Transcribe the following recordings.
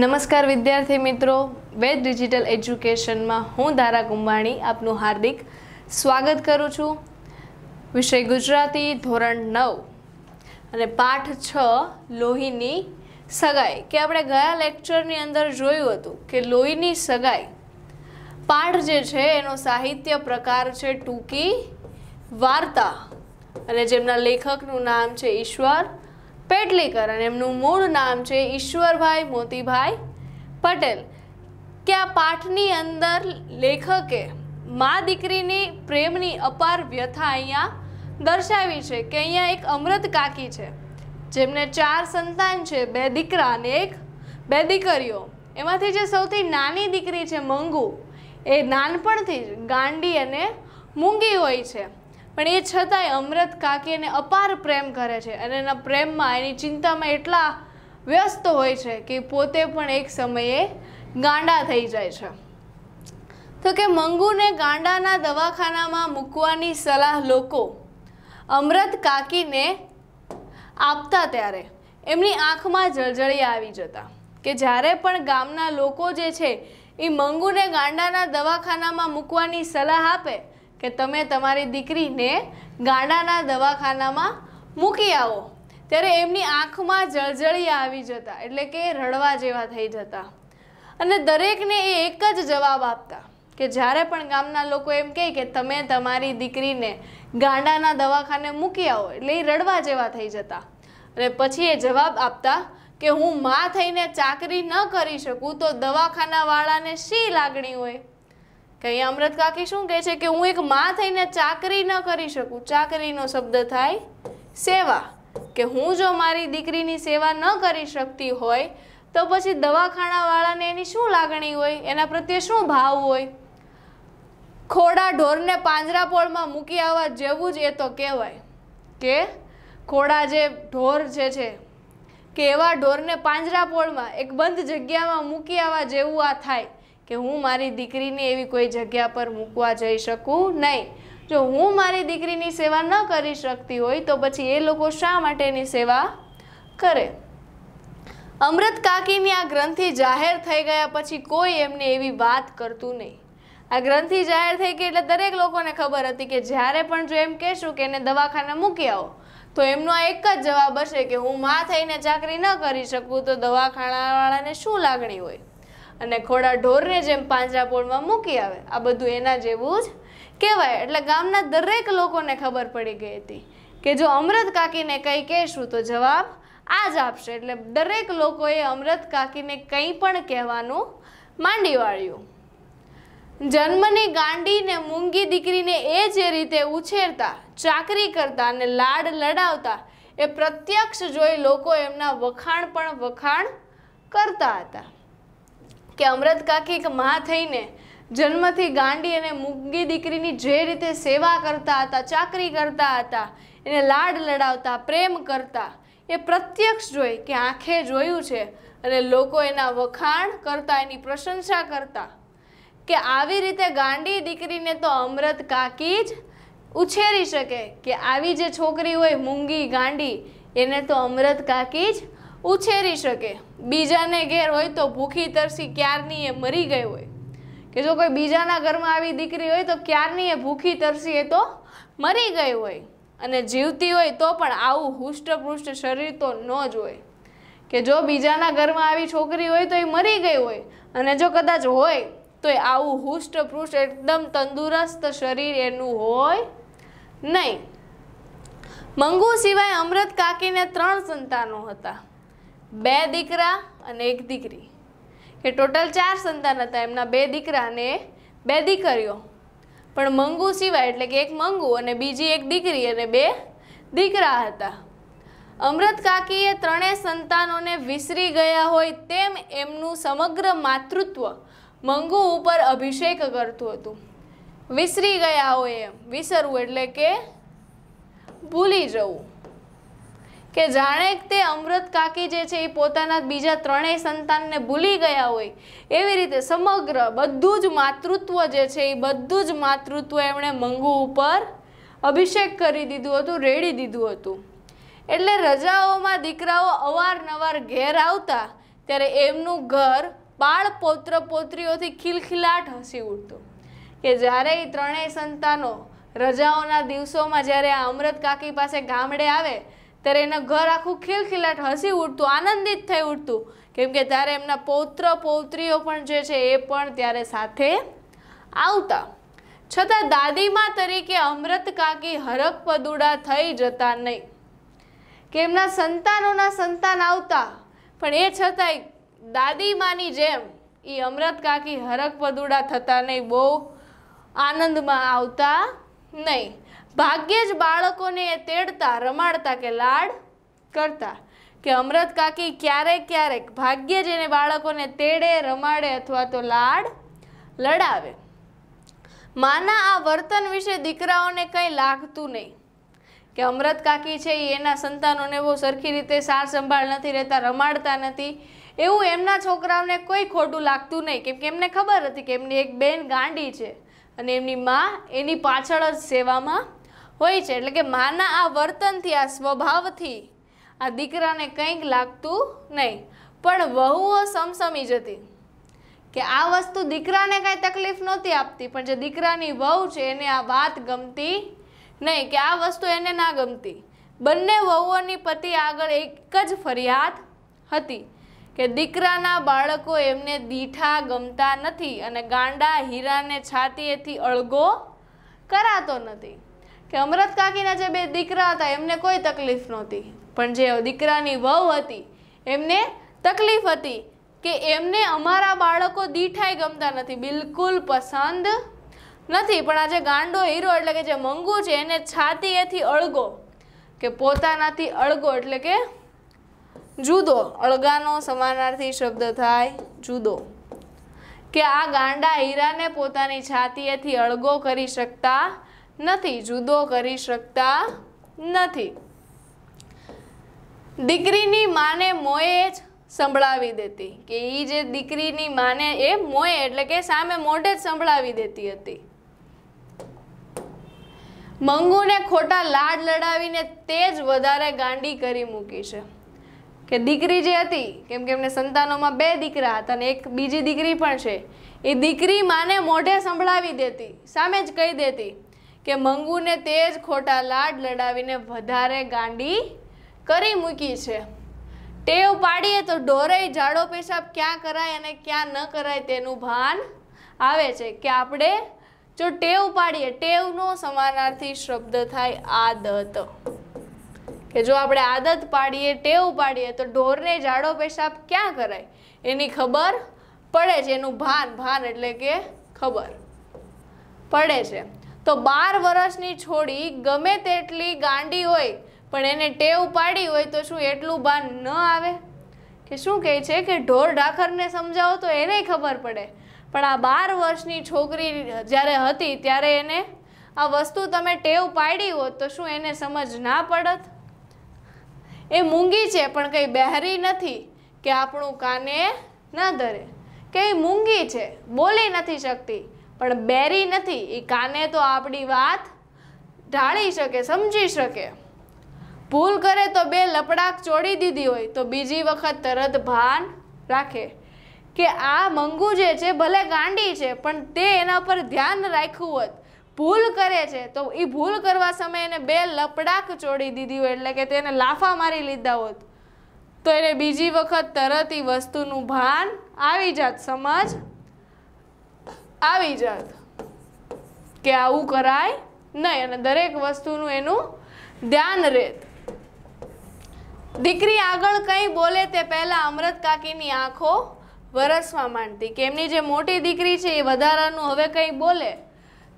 નમસ્કાર વિદ્યાર્થી મિત્રો વેદ ડિજિટલ એજ્યુકેશનમાં હું દારા કુંભાણી આપનું હાર્દિક સ્વાગત કરું છું વિષય ગુજરાતી ધોરણ નવ અને પાઠ છ લોહીની સગાઈ કે આપણે ગયા લેક્ચરની અંદર જોયું હતું કે લોહીની સગાઈ પાઠ જે છે એનો સાહિત્ય પ્રકાર છે ટૂંકી વાર્તા અને જેમના લેખકનું નામ છે ઈશ્વર પેટલીકર અને એમનું મૂળ નામ છે ઈશ્વરભાઈ મોતીભાઈ પટેલ કે આ પાઠની અંદર લેખકે મા દીકરીની પ્રેમની અપાર વ્યથા અહીંયા દર્શાવી છે કે અહીંયા એક અમૃત કાકી છે જેમને ચાર સંતાન છે બે દીકરા અને એક બે દીકરીઓ એમાંથી જે સૌથી નાની દીકરી છે મંગુ એ નાનપણથી જ ગાંડી અને મૂંગી હોય છે પણ એ છતાંય અમૃત કાકી એને અપાર પ્રેમ કરે છે અને એના પ્રેમમાં એની ચિંતામાં એટલા વ્યસ્ત હોય છે કે પોતે પણ એક સમયે ગાંડા થઈ જાય છે તો કે મંગુને ગાંડાના દવાખાનામાં મૂકવાની સલાહ લોકો અમૃત કાકીને આપતા ત્યારે એમની આંખમાં જળજળી આવી જતા કે જ્યારે પણ ગામના લોકો જે છે એ મંગુને ગાંડાના દવાખાનામાં મૂકવાની સલાહ આપે કે તમે તમારી દીકરીને ગાંડાના દવાખાનામાં મૂકી આવો ત્યારે એમની આંખમાં જળજળી આવી જતા એટલે કે રડવા જેવા થઈ જતા અને દરેકને એ એક જ જવાબ આપતા કે જ્યારે પણ ગામના લોકો એમ કહે કે તમે તમારી દીકરીને ગાંડાના દવાખાને મૂકી આવો એટલે એ રડવા જેવા થઈ જતા અને પછી એ જવાબ આપતા કે હું માં થઈને ચાકરી ન કરી શકું તો દવાખાનાવાળાને શી લાગણી હોય કે અહીંયા અમૃત કાકી શું કહે છે કે હું એક માં થઈને ચાકરી ન કરી શકું ચાકરીનો શબ્દ થાય સેવા કે હું જો મારી દીકરીની સેવા ન કરી શકતી હોય તો પછી દવાખાનાવાળાને એની શું લાગણી હોય એના પ્રત્યે શું ભાવ હોય ખોડા ઢોરને પાંજરાપોળમાં મૂકી આવવા જેવું જ એ તો કહેવાય કે ખોડા જે ઢોર જે છે કે એવા ઢોરને પાંજરાપોળમાં એક બંધ જગ્યામાં મૂકી આવવા જેવું આ થાય કે હું મારી દીકરીને એવી કોઈ જગ્યા પર મૂકવા જઈ શકું નહીં જો હું મારી દીકરીની સેવા ન કરી શકતી હોય તો પછી એ લોકો શા માટેની સેવા કરે અમૃત કાકીની આ ગ્રંથિ જાહેર થઈ ગયા પછી કોઈ એમને એવી વાત કરતું નહીં આ ગ્રંથિ જાહેર થઈ ગઈ એટલે દરેક લોકોને ખબર હતી કે જ્યારે પણ જો એમ કહેશું કે એને દવાખાને મૂકી આવો તો એમનો આ એક જ જવાબ હશે કે હું માં થઈને ચાકરી ન કરી શકું તો દવાખાનાવાળાને શું લાગણી હોય અને ઘોડા ઢોરને જેમ પાંજરા પોળમાં મૂકી આવે આ બધું એના જેવું જ કહેવાય એટલે ગામના દરેક લોકોને ખબર પડી ગઈ હતી કે જો અમૃત કાકીને કંઈ કહેશું તો જવાબ આ જ આપશે એટલે દરેક લોકોએ અમૃત કાકીને કંઈ પણ કહેવાનું માંડી વાળ્યું જન્મની ગાંડીને મૂંગી દીકરીને એ જે રીતે ઉછેરતા ચાકરી કરતા અને લાડ લડાવતા એ પ્રત્યક્ષ જોઈ લોકો એમના વખાણ પણ વખાણ કરતા હતા કે અમૃત કાકીક એક માં થઈને જન્મથી ગાંડી અને મૂંગી દીકરીની જે રીતે સેવા કરતા હતા ચાકરી કરતા હતા એને લાડ લડાવતા પ્રેમ કરતા એ પ્રત્યક્ષ જોઈ કે આંખે જોયું છે અને લોકો એના વખાણ કરતા એની પ્રશંસા કરતા કે આવી રીતે ગાંડી દીકરીને તો અમૃત કાકી જ ઉછેરી શકે કે આવી જે છોકરી હોય મૂંગી ગાંડી એને તો અમૃત કાકી જ ઉછેરી શકે બીજાને ઘેર હોય તો ભૂખી તરસી ક્યારની એ મરી ગઈ હોય કે જો કોઈ બીજાના ઘરમાં આવી દીકરી હોય તો ક્યારની એ ભૂખી તરસી એ તો મરી ગઈ હોય અને જીવતી હોય તો પણ આવું હુષ્ટપૃષ્ટ શરીર તો ન જ હોય કે જો બીજાના ઘરમાં આવી છોકરી હોય તો એ મરી ગઈ હોય અને જો કદાચ હોય તો એ આવું હુષ્ટપૃષ્ટ એકદમ તંદુરસ્ત શરીર એનું હોય નહીં મંગુ સિવાય અમૃત કાકીને ત્રણ સંતાનો હતા બે દીકરા અને એક દીકરી કે ટોટલ ચાર સંતાન હતા એમના બે દીકરા અને બે દીકરીઓ પણ મંગુ સિવાય એટલે કે એક મંગુ અને બીજી એક દીકરી અને બે દીકરા હતા અમૃત કાકીએ ત્રણેય સંતાનોને વિસરી ગયા હોય તેમ એમનું સમગ્ર માતૃત્વ મંગુ ઉપર અભિષેક કરતું હતું વિસરી ગયા હોય એમ વિસરવું એટલે કે ભૂલી જવું કે જાણે તે અમૃત કાકી જે છે એ પોતાના બીજા ત્રણેય સંતાનને ભૂલી ગયા હોય એવી રીતે સમગ્ર બધું જ માતૃત્વ જે છે એ બધું જ માતૃત્વ એમણે મંગુ ઉપર અભિષેક કરી દીધું હતું રેડી દીધું હતું એટલે રજાઓમાં દીકરાઓ અવારનવાર ઘેર આવતા ત્યારે એમનું ઘર બાળ પૌત્ર પૌત્રીઓથી ખિલખિલાટ હસી ઉઠતું કે જ્યારે એ ત્રણેય સંતાનો રજાઓના દિવસોમાં જ્યારે આ અમૃત કાકી પાસે ગામડે આવે ત્યારે એના ઘર આખું ખીલખીલાટ હસી ઉઠતું આનંદિત થઈ ઉઠતું કેમ કે ત્યારે એમના પૌત્ર પૌત્રીઓ પણ જે છે એ પણ ત્યારે સાથે આવતા છતાં દાદીમા તરીકે અમૃત કાકી હરક પદુડા થઈ જતા નહીં કે એમના સંતાનોના સંતાન આવતા પણ એ છતાંય દાદીમાની જેમ એ અમૃત કાકી હરક પદુડા થતા નહીં બહુ આનંદમાં આવતા નહીં ભાગ્યે જ બાળકોને એ તેડતા રમાડતા કે લાડ કરતા કે અમૃત કાકી ક્યારેક ક્યારેક ભાગ્યે જ એને બાળકોને તેડે રમાડે અથવા તો લાડ લડાવે માના આ વર્તન વિશે દીકરાઓને કંઈ લાગતું નહીં કે અમૃત કાકી છે એ એના સંતાનોને બહુ સરખી રીતે સાર સંભાળ નથી રહેતા રમાડતા નથી એવું એમના છોકરાઓને કોઈ ખોટું લાગતું નહીં કેમ કે એમને ખબર હતી કે એમની એક બેન ગાંડી છે અને એમની મા એની પાછળ જ સેવામાં હોય છે એટલે કે માના આ વર્તનથી આ સ્વભાવથી આ દીકરાને કંઈક લાગતું નહીં પણ વહુઓ સમસમી જતી કે આ વસ્તુ દીકરાને કાંઈ તકલીફ નહોતી આપતી પણ જે દીકરાની વહુ છે એને આ વાત ગમતી નહીં કે આ વસ્તુ એને ના ગમતી બંને વહુઓની પતિ આગળ એક જ ફરિયાદ હતી કે દીકરાના બાળકો એમને દીઠા ગમતા નથી અને ગાંડા હીરાને છાતીએથી અળગો કરાતો નથી કે અમરત કાકીના જે બે દીકરા હતા એમને કોઈ તકલીફ નહોતી પણ જે દીકરાની વહુ હતી એમને તકલીફ હતી કે એમને અમારા બાળકો દીઠાઈ ગમતા નથી બિલકુલ પસંદ નથી પણ આજે ગાંડો હીરો એટલે કે જે મંગુ છે એને છાતીએથી અળગો કે પોતાનાથી અળગો એટલે કે જુદો અળગાનો સમાનાર્થી શબ્દ થાય જુદો કે આ ગાંડા હીરાને પોતાની છાતીએથી અળગો કરી શકતા નથી જુદો કરી શકતા નથી દીકરીની માને મોએ જ સંભળાવી દેતી કે એ જે દીકરીની માને એ મોએ એટલે કે સામે મોઢે જ સંભળાવી દેતી હતી મંગુને ખોટા લાડ લડાવીને તે જ વધારે ગાંડી કરી મૂકી છે કે દીકરી જે હતી કેમ કે એમને સંતાનોમાં બે દીકરા હતા અને એક બીજી દીકરી પણ છે એ દીકરી માને મોઢે સંભળાવી દેતી સામે જ કહી દેતી કે મંગુને તે જ ખોટા લાડ લડાવીને વધારે ગાંડી કરી મૂકી છે ટેવ પાડીએ તો ડોરાઈ જાડો પેશાબ ક્યાં કરાય અને ક્યાં ન કરાય તેનું ભાન આવે છે કે આપણે જો ટેવ પાડીએ ટેવનો સમાનાર્થી શબ્દ થાય આદત કે જો આપણે આદત પાડીએ ટેવ પાડીએ તો ઢોરને જાડો પેશાબ ક્યાં કરાય એની ખબર પડે છે એનું ભાન ભાન એટલે કે ખબર પડે છે તો બાર વર્ષની છોડી ગમે તેટલી ગાંડી હોય પણ એને ટેવ પાડી હોય તો શું એટલું બાન ન આવે કે શું કહે છે કે ઢોર ઢાખરને સમજાવો તો એને ખબર પડે પણ આ બાર વર્ષની છોકરી જ્યારે હતી ત્યારે એને આ વસ્તુ તમે ટેવ પાડી હોત તો શું એને સમજ ના પડત એ મૂંગી છે પણ કંઈ બહેરી નથી કે આપણું કાને ના ધરે કંઈ મૂંગી છે બોલી નથી શકતી પણ બેરી નથી એ કાને તો આપણી વાત ઢાળી શકે સમજી શકે ભૂલ કરે તો બે લપડાક ચોડી દીધી હોય તો બીજી વખત તરત ભાન રાખે કે આ મંગુ જે છે ભલે ગાંડી છે પણ તે એના પર ધ્યાન રાખ્યું હોત ભૂલ કરે છે તો એ ભૂલ કરવા સમયે એને બે લપડાક ચોડી દીધી હોય એટલે કે તેને લાફા મારી લીધા હોત તો એને બીજી વખત તરત એ વસ્તુનું ભાન આવી જાત સમજ આવી જાત કે આવું કરાય નહીં અને દરેક વસ્તુનું એનું ધ્યાન રહેત દીકરી આગળ કંઈ બોલે તે પહેલાં અમૃત કાકીની આંખો વરસવા માંડતી કે એમની જે મોટી દીકરી છે એ વધારાનું હવે કંઈ બોલે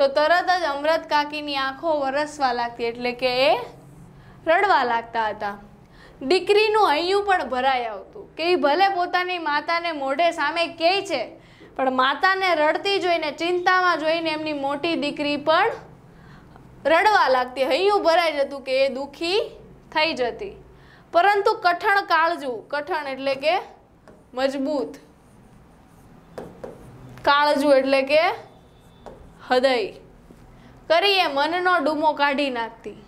તો તરત જ અમૃત કાકીની આંખો વરસવા લાગતી એટલે કે એ રડવા લાગતા હતા દીકરીનું અહીંયું પણ ભરાઈ આવતું કે એ ભલે પોતાની માતાને મોઢે સામે કહે છે પણ માતાને રડતી જોઈને ચિંતામાં જોઈને એમની મોટી દીકરી પણ રડવા લાગતી હૈયું ભરાઈ જતું કે એ દુઃખી થઈ જતી પરંતુ કઠણ કાળજું કઠણ એટલે કે મજબૂત કાળજું એટલે કે હૃદય કરી એ મનનો ડૂમો કાઢી નાખતી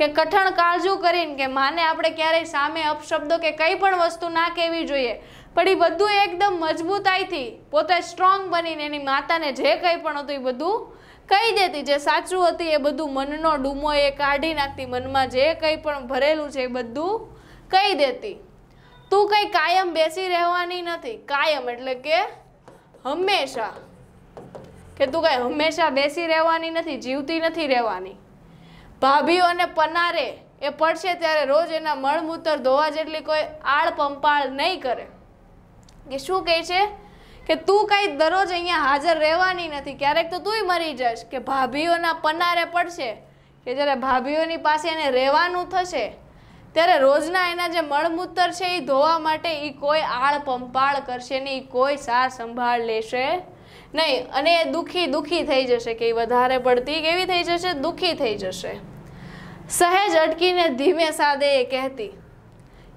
કે કઠણ કાળજું કરીને કે માને આપણે ક્યારેય સામે અપશબ્દો કે કંઈ પણ વસ્તુ ના કહેવી જોઈએ પણ એ બધું એકદમ મજબૂતાઈથી પોતે સ્ટ્રોંગ બનીને એની માતાને જે કંઈ પણ હતું એ બધું કહી દેતી જે સાચું હતી એ બધું મનનો ડૂમો એ કાઢી નાખતી મનમાં જે કંઈ પણ ભરેલું છે એ બધું કહી દેતી તું કંઈ કાયમ બેસી રહેવાની નથી કાયમ એટલે કે હંમેશા કે તું કંઈ હંમેશા બેસી રહેવાની નથી જીવતી નથી રહેવાની ભાભીઓને પનારે એ પડશે ત્યારે રોજ એના મળમૂતર ધોવા જેટલી કોઈ આળ પંપાળ નહીં કરે કે શું કહે છે કે તું કંઈ દરરોજ અહીંયા હાજર રહેવાની નથી ક્યારેક તો તુંય મરી જશ કે ભાભીઓના પનારે પડશે કે જ્યારે ભાભીઓની પાસે એને રહેવાનું થશે ત્યારે રોજના એના જે મળમૂતર છે એ ધોવા માટે એ કોઈ આળ પંપાળ કરશે નહીં કોઈ સાર સંભાળ લેશે નહીં અને એ દુઃખી દુઃખી થઈ જશે કે એ વધારે પડતી કેવી થઈ જશે દુઃખી થઈ જશે સહેજ અટકીને ધીમે સાદે એ કહેતી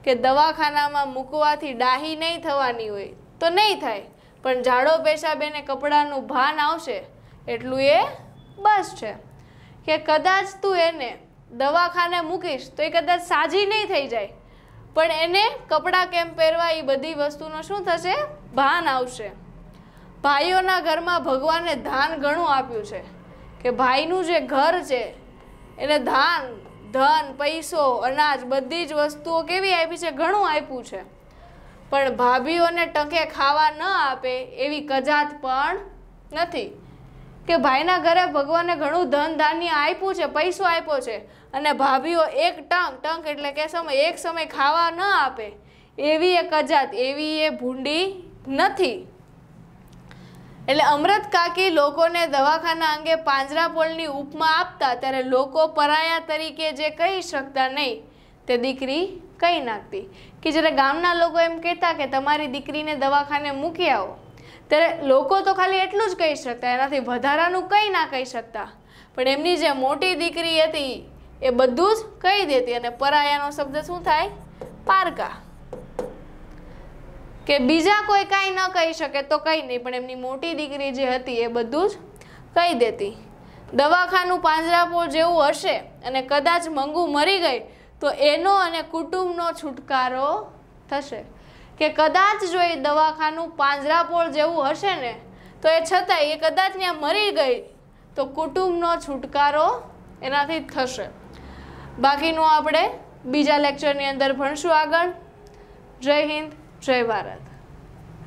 કે દવાખાનામાં મૂકવાથી ડાહી નહીં થવાની હોય તો નહીં થાય પણ ઝાડો પેશાબેને કપડાનું ભાન આવશે એટલું એ બસ છે કે કદાચ તું એને દવાખાને મૂકીશ તો એ કદાચ સાજી નહીં થઈ જાય પણ એને કપડાં કેમ પહેરવા એ બધી વસ્તુનો શું થશે ભાન આવશે ભાઈઓના ઘરમાં ભગવાને ધાન ઘણું આપ્યું છે કે ભાઈનું જે ઘર છે એને ધાન ધન પૈસો અનાજ બધી જ વસ્તુઓ કેવી આપી છે ઘણું આપ્યું છે પણ ભાભીઓને ટંકે ખાવા ન આપે એવી કજાત પણ નથી કે ભાઈના ઘરે ભગવાને ઘણું ધન ધાન્ય આપ્યું છે પૈસો આપ્યો છે અને ભાભીઓ એક ટંક ટંક એટલે કે સમય એક સમય ખાવા ન આપે એવી એ કજાત એવી એ ભૂંડી નથી એટલે અમૃત કાકી લોકોને દવાખાના અંગે પાંજરાપોળની ઉપમા આપતા ત્યારે લોકો પરાયા તરીકે જે કહી શકતા નહીં તે દીકરી કહી નાખતી કે જ્યારે ગામના લોકો એમ કહેતા કે તમારી દીકરીને દવાખાને મૂકી આવો ત્યારે લોકો તો ખાલી એટલું જ કહી શકતા એનાથી વધારાનું કંઈ ના કહી શકતા પણ એમની જે મોટી દીકરી હતી એ બધું જ કહી દેતી અને પરાયાનો શબ્દ શું થાય પારકા કે બીજા કોઈ કાંઈ ન કહી શકે તો કંઈ નહીં પણ એમની મોટી દીકરી જે હતી એ બધું જ કહી દેતી દવાખાનું પાંજરાપોળ જેવું હશે અને કદાચ મંગુ મરી ગઈ તો એનો અને કુટુંબનો છુટકારો થશે કે કદાચ જો એ દવાખાનું પાંજરાપોળ જેવું હશે ને તો એ છતાંય એ કદાચ ત્યાં મરી ગઈ તો કુટુંબનો છુટકારો એનાથી થશે બાકીનું આપણે બીજા લેક્ચરની અંદર ભણશું આગળ જય હિન્દ જય ભારત